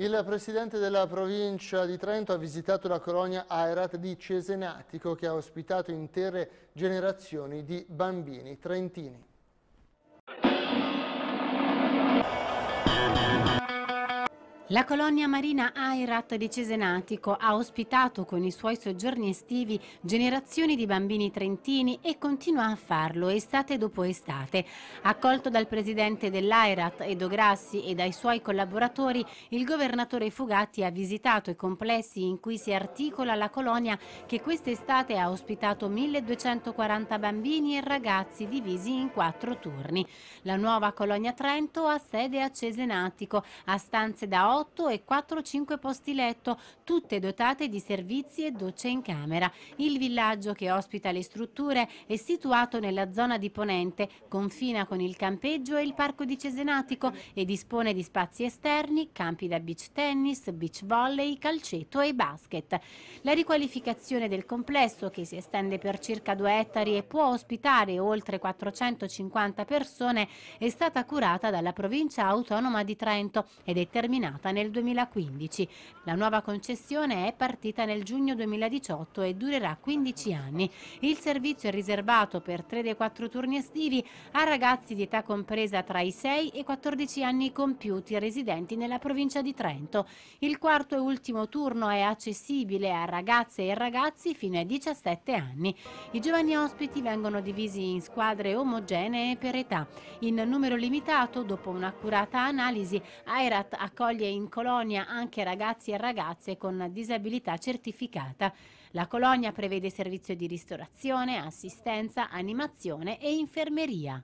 Il presidente della provincia di Trento ha visitato la colonia Aerat di Cesenatico che ha ospitato intere generazioni di bambini trentini. La colonia marina Airat di Cesenatico ha ospitato con i suoi soggiorni estivi generazioni di bambini trentini e continua a farlo estate dopo estate. Accolto dal presidente dell'Airat Edo Grassi e dai suoi collaboratori, il governatore Fugatti ha visitato i complessi in cui si articola la colonia che quest'estate ha ospitato 1240 bambini e ragazzi divisi in quattro turni. La nuova colonia Trento ha sede a Cesenatico, a stanze da 8 8 e 4-5 posti letto, tutte dotate di servizi e docce in camera. Il villaggio che ospita le strutture è situato nella zona di Ponente, confina con il campeggio e il parco di Cesenatico e dispone di spazi esterni, campi da beach tennis, beach volley, calcetto e basket. La riqualificazione del complesso, che si estende per circa 2 ettari e può ospitare oltre 450 persone, è stata curata dalla provincia autonoma di Trento ed è terminata rinnovata nel 2015. La nuova concessione è partita nel giugno 2018 e durerà 15 anni. Il servizio è riservato per 3 dei 4 turni estivi a ragazzi di età compresa tra i 6 e i 14 anni compiuti residenti nella provincia di Trento. Il quarto e ultimo turno è accessibile a ragazze e ragazzi fino ai 17 anni. I giovani ospiti vengono divisi in squadre omogenee per età. In numero limitato, dopo un'accurata analisi, Airat accoglie in in colonia anche ragazzi e ragazze con disabilità certificata. La colonia prevede servizio di ristorazione, assistenza, animazione e infermeria.